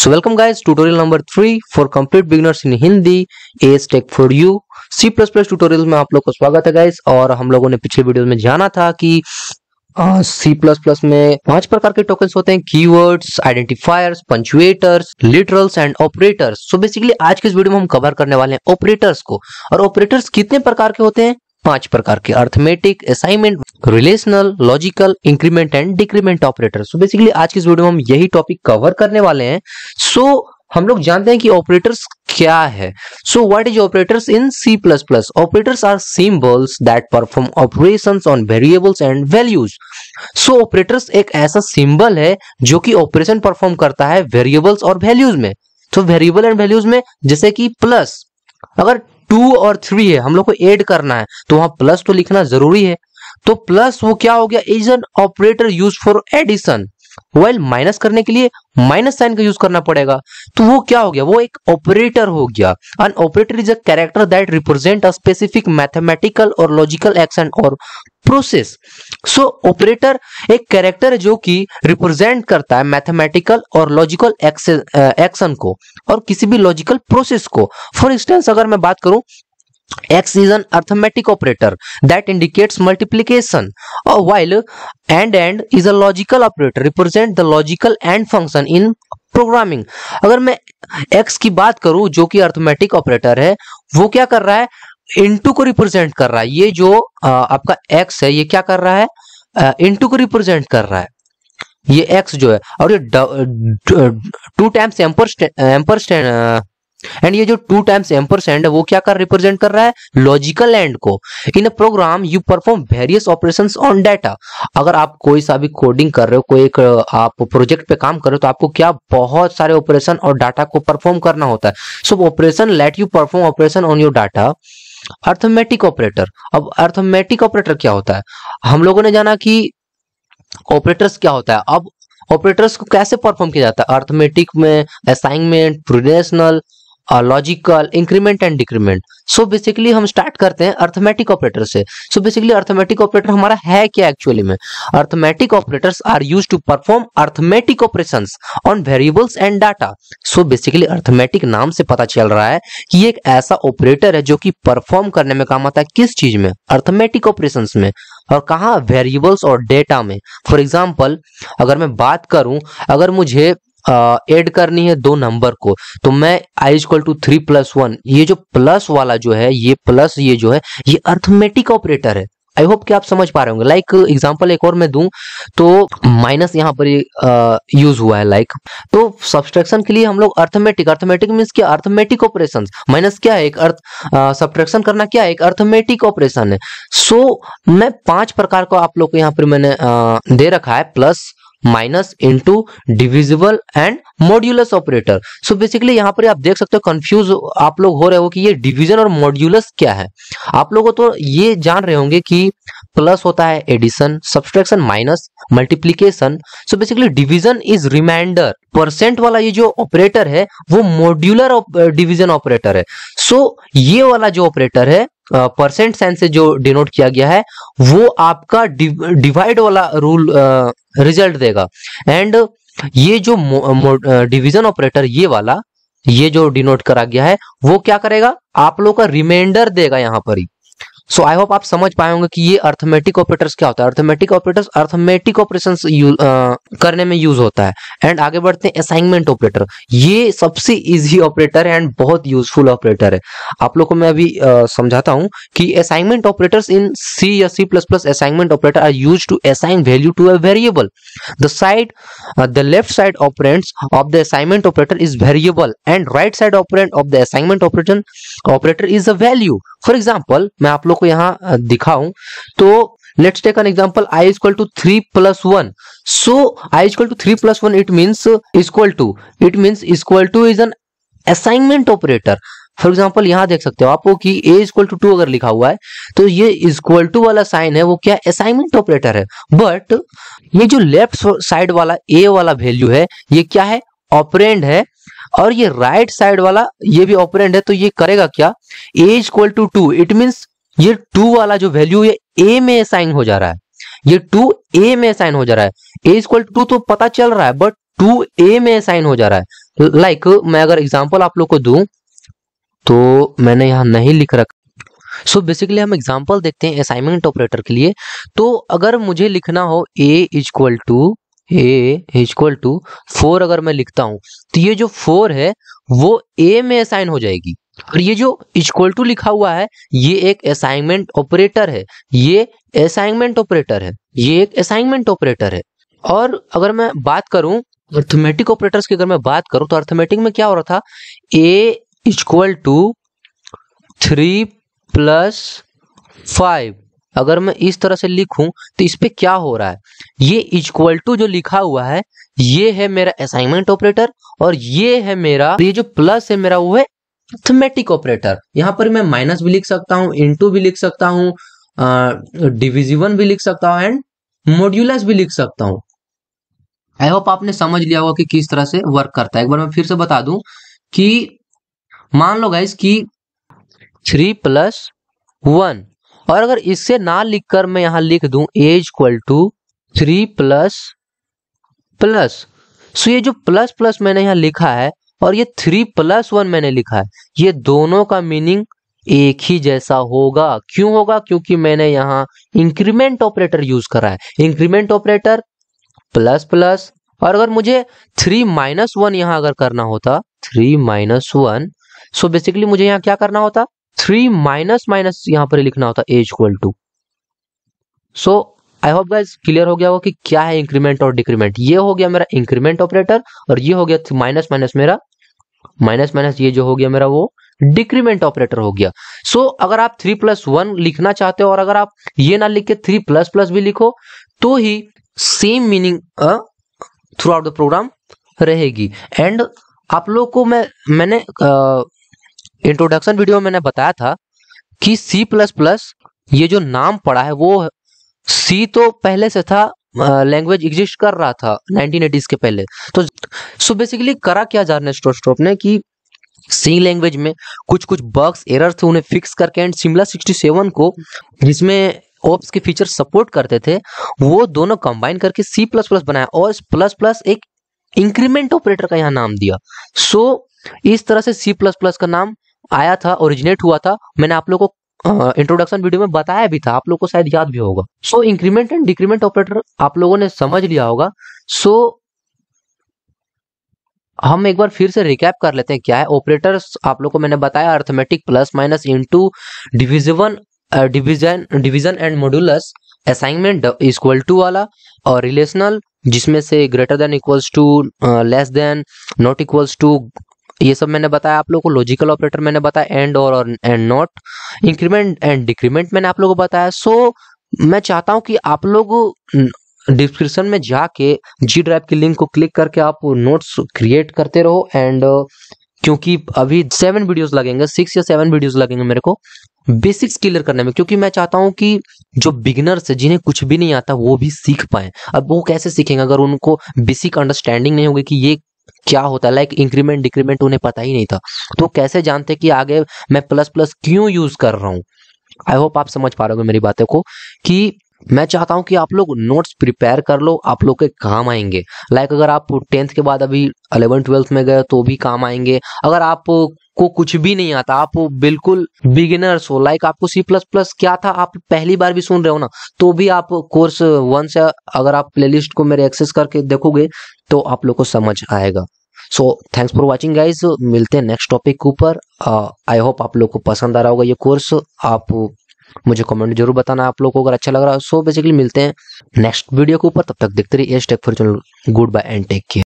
So welcome guys tutorial number 3 for complete beginners in Hindi AS Tech for you C++ tutorial में आप लोग को स्वागत है गाइस और हम लोगों ने पिछले वीडियो में जाना था कि सी प्लस प्लस में पांच प्रकार के टोकन्स होते हैं keywords, identifiers punctuators literals and operators so basically आज के इस वीडियो में हम कवर करने वाले हैं ऑपरेटर्स को और ऑपरेटर्स कितने प्रकार के होते हैं पांच प्रकार के arithmetic assignment relational logical increment and decrement operator so basically आज की इस वीडियो में हम यही टॉपिक कवर करने वाले हैं सो so, हम लोग जानते हैं कि ऑपरेटर्स क्या है so what is operators in C plus plus operators are symbols that perform operations on variables and values so operators एक ऐसा सिंबल है जो कि ऑपरेशन परफॉर्म करता है वेरिएबल्स और वैल्यूज में तो वेरिएबल एंड वैल्यूज में जैसे कि प्लस अगर टू और थ्री है हम लोग को एड करना है तो वहां प्लस तो लिखना जरूरी है तो प्लस वो क्या हो गया is an operator use for addition well minus करने के लिए माइनस साइन का यूज करना पड़ेगा तो वो क्या हो गया वो एक ऑपरेटर हो गया an operator is a character that represent a specific mathematical और लॉजिकल एक्शन और प्रोसेस सो ऑपरेटर एक कैरेक्टर जो कि रिप्रेजेंट करता है मैथमेटिकल और लॉजिकल एक्शन को और किसी भी लॉजिकल प्रोसेस को फॉर इंस्टेंस अगर मैं बात करूं X is an arithmetic operator that indicates multiplication while and and is a logical operator represent the logical and function in programming अगर मैं एक्स की बात करूं जो कि अर्थमेटिक ऑपरेटर है वो क्या कर रहा है इंटू को रिप्रेजेंट कर रहा है ये जो आपका एक्स है ये क्या कर रहा है इंटू को रिप्रेजेंट कर रहा है ये एक्स जो है और ये टू टाइम्स एम्पर एम्पर एंड ये जो टू टाइम्स एम्पर सेंड है वो क्या कर रिप्रेजेंट कर रहा है लॉजिकल एंड को in a program you perform various operation on data अगर आप कोई सा भी कोडिंग कर रहे हो कोई एक आप प्रोजेक्ट पे काम कर रहे हो तो आपको क्या बहुत सारे ऑपरेशन और डाटा को परफॉर्म करना होता है so operation let you perform operation on your data arithmetic operator अब अर्थमेटिक ऑपरेटर क्या होता है हम लोगों ने जाना कि ऑपरेटर्स क्या होता है अब ऑपरेटर्स को कैसे परफॉर्म किया जाता है अर्थमेटिक में असाइनमेंट प्रोडेशनल logical increment and decrement so basically हम स्टार्ट करते हैं अर्थमेटिक ऑपरेटर से सो बेसिकली अर्थमेटिक ऑपरेटर हमारा है क्या एक्चुअली में arithmetic operators are use to perform arithmetic operation on variables and data so basically arithmetic नाम से पता चल रहा है कि एक ऐसा ऑपरेटर है जो कि परफॉर्म करने में काम आता है किस चीज में अर्थमेटिक ऑपरेशन में और कहा वेरिएबल्स और डेटा में फॉर एग्जाम्पल अगर मैं बात करूं अगर मुझे ऐड करनी है दो नंबर को तो मैं I is equal to three plus one ये जो प्लस वाला जो है ये प्लस ये जो है ये अर्थमेटिक ऑपरेटर है आई होप कि आप समझ पा रहे होंगे लाइक like, एग्जाम्पल एक और मैं दू तो माइनस यहाँ पर यूज हुआ है लाइक like. तो सब्सट्रैक्शन के लिए हम लोग अर्थमेटिक अर्थमेटिक मीन्स क्या अर्थमेटिक ऑपरेशन माइनस क्या है एक अर्थ सब्सट्रैक्शन करना क्या है एक अर्थमेटिक ऑपरेशन है सो so, मैं पांच प्रकार को आप लोग को यहाँ पर मैंने आ, दे रखा है plus minus into divisible and modulus operator so basically यहाँ पर आप देख सकते हो कंफ्यूज आप लोग हो रहे हो कि ये डिवीजन और मॉड्यूलस क्या है आप लोगों तो ये जान रहे होंगे कि प्लस होता है addition subtraction minus multiplication so basically division is reminder percent वाला ये जो ऑपरेटर है वो मॉड्यूलर डिवीजन ऑपरेटर है सो so, ये वाला जो ऑपरेटर है परसेंट साइन से जो डिनोट किया गया है वो आपका डिवाइड वाला रूल रिजल्ट देगा एंड ये जो डिवीजन ऑपरेटर ये वाला ये जो डिनोट करा गया है वो क्या करेगा आप लोग का रिमाइंडर देगा यहां पर ही सो आई होप आप समझ पाए होंगे कि ये अर्थमेटिक ऑपरेटर्स क्या होता है अर्थमेटिक ऑपरेटर्स अर्थमेटिक ऑपरेशंस करने में यूज होता है एंड आगे बढ़ते हैं असाइनमेंट ऑपरेटर ये सबसे इजी ऑपरेटर है एंड बहुत यूजफुल ऑपरेटर है आप लोग को मैं अभी समझाता हूँ कि असाइनमेंट ऑपरेटर्स इन सी या C plus plus assignment operator are use to assign value to a variable the side the left side operands of the assignment operator is variable and right side operand of the assignment operator operator is a value for example मैं आप लोग लोग को यहाँ दिखाऊं तो let's take an example I is equal to three plus one so I is equal to three plus one it means is equal to it means is equal to is an assignment operator for example यहाँ देख सकते हो आपको कि ए equal to to अगर लिखा हुआ है तो ये इजक्वल टू वाला साइन है वो क्या असाइनमेंट ऑपरेटर है बट ये जो लेफ्ट साइड वाला ए वाला वैल्यू है ये क्या है ऑपरेंड है और ये राइट right साइड वाला ये भी ऑपरेंड है तो ये करेगा क्या a equal to two it means ये टू वाला जो वैल्यू ये ए में साइन हो जा रहा है ये टू ए में साइन हो जा रहा है ए इक्वल टू तो पता चल रहा है बट टू ए में साइन हो जा रहा है लाइक like, मैं अगर एग्जाम्पल आप लोग को दू तो मैंने यहां नहीं लिख रखा सो so बेसिकली हम एग्जाम्पल देखते हैं असाइनमेंट ऑपरेटर के लिए तो अगर मुझे लिखना हो a equal to a equal to four अगर मैं लिखता हूं तो ये जो फोर है वो ए में असाइन हो जाएगी और ये जो इक्वल टू लिखा हुआ है ये एक असाइनमेंट ऑपरेटर है ये असाइनमेंट ऑपरेटर है ये एक असाइनमेंट ऑपरेटर है और अगर मैं बात करूं अर्थमेटिक ऑपरेटर्स की अगर मैं बात करूं तो अर्थमेटिक में क्या हो रहा था a equal to three plus five अगर मैं इस तरह से लिखूं तो इस पर क्या हो रहा है ये इक्वल टू जो लिखा हुआ है ये है मेरा असाइनमेंट ऑपरेटर और ये है मेरा ये जो प्लस है मेरा वो है थमेटिक ऑपरेटर यहाँ पर मैं माइनस भी लिख सकता हूँ इंटू भी लिख सकता हूँ डिविजिवन भी लिख सकता हूँ एंड मोड्यूलस भी लिख सकता हूँ आई होप आपने समझ लिया होगा कि किस तरह से वर्क करता है एक बार मैं फिर से बता दूं कि मान लो गाइस कि थ्री प्लस वन और अगर इससे ना लिखकर मैं यहां लिख दूं a's equal to three plus plus so ये जो प्लस प्लस मैंने यहां लिखा है और ये थ्री प्लस वन मैंने लिखा है ये दोनों का मीनिंग एक ही जैसा होगा क्यों होगा क्योंकि मैंने यहां इंक्रीमेंट ऑपरेटर यूज करा है इंक्रीमेंट ऑपरेटर प्लस प्लस और अगर मुझे थ्री माइनस वन यहां अगर करना होता three minus one so basically मुझे यहां क्या करना होता थ्री माइनस माइनस यहां पर लिखना होता a's equal to so I hope guys clear हो गया होगा कि क्या है इंक्रीमेंट और डिक्रीमेंट ये हो गया मेरा इंक्रीमेंट ऑपरेटर और ये हो गया माइनस माइनस मेरा माइनस माइनस ये जो हो गया मेरा वो डिक्रीमेंट ऑपरेटर हो गया सो so, अगर आप थ्री प्लस वन लिखना चाहते हो और अगर आप ये ना लिख के थ्री प्लस प्लस भी लिखो तो ही same meaning throughout the program रहेगी एंड आप लोग को मैं मैंने इंट्रोडक्शन वीडियो में मैंने बताया था कि सी प्लस प्लस ये जो नाम पड़ा है वो सी तो पहले से था लैंग्वेज uh, एग्जिस्ट कर रहा था नाइनटीन एटीज के पहले तो सो so बेसिकली करा क्या जा जार्नेस स्टोस्ट्रोप ने कि सी लैंग्वेज में कुछ कुछ बग्स एरर थे उन्हें फिक्स करके एंड शिमला 67 को जिसमें ऑप्स के फीचर सपोर्ट करते थे वो दोनों कंबाइन करके सी प्लस प्लस बनाया और प्लस प्लस एक इंक्रीमेंट ऑपरेटर का यहाँ नाम दिया सो so, इस तरह से सी प्लस प्लस का नाम आया था ओरिजिनेट हुआ था मैंने आप लोगों को इंट्रोडक्शन वीडियो में बताया भी था आप लोग को शायद याद भी होगा so increment and decrement operator आप लोगों ने समझ लिया होगा सो so, हम एक बार फिर से रिकैप कर लेते हैं क्या है ऑपरेटर्स आप लोगों को मैंने बताया arithmetic plus minus to division division division and modulus assignment equal to वाला और रिलेशनल जिसमें से greater than equals to less than not equals to ये सब मैंने बताया आप लोग को लॉजिकल ऑपरेटर मैंने बताया एंड और और and not increment and decrement मैंने आप लोगों को बताया सो so, मैं चाहता हूं कि आप लोग डिस्क्रिप्शन में जाके जी ड्राइव की लिंक को क्लिक करके आप नोट्स क्रिएट करते रहो एंड क्योंकि अभी सेवन वीडियोस लगेंगे सिक्स या सेवन वीडियोस लगेंगे मेरे को बेसिक्स क्लियर करने में क्योंकि मैं चाहता हूं कि जो बिगिनर्स है जिन्हें कुछ भी नहीं आता वो भी सीख पाए अब वो कैसे सीखेंगे अगर उनको बेसिक अंडरस्टैंडिंग नहीं होगी कि ये क्या होता है लाइक इंक्रीमेंट डिक्रीमेंट उन्हें पता ही नहीं था तो कैसे जानते कि आगे मैं प्लस प्लस क्यों यूज कर रहा हूँ आई होप आप समझ पा रहे हो मेरी बातों को कि मैं चाहता हूं कि आप लोग नोट्स प्रिपेयर कर लो आप लोग के काम आएंगे लाइक अगर आप टेंथ के बाद अभी अलेवन ट्वेल्थ में गए तो भी काम आएंगे अगर आप को कुछ भी नहीं आता आप बिल्कुल बिगिनर्स हो लाइक आपको सी प्लस प्लस क्या था आप पहली बार भी सुन रहे हो ना तो भी आप कोर्स वन से अगर आप प्लेलिस्ट को मेरे एक्सेस करके देखोगे तो आप लोग को समझ आएगा so thanks for watching guys मिलते हैं नेक्स्ट टॉपिक के ऊपर आई uh, होप आप लोग को पसंद आ रहा होगा ये कोर्स आप मुझे कमेंट जरूर बताना आप लोग को अगर अच्छा लग रहा हो सो बेसिकली मिलते हैं नेक्स्ट वीडियो के ऊपर तब तक देखते रहिए step for channel goodbye and take care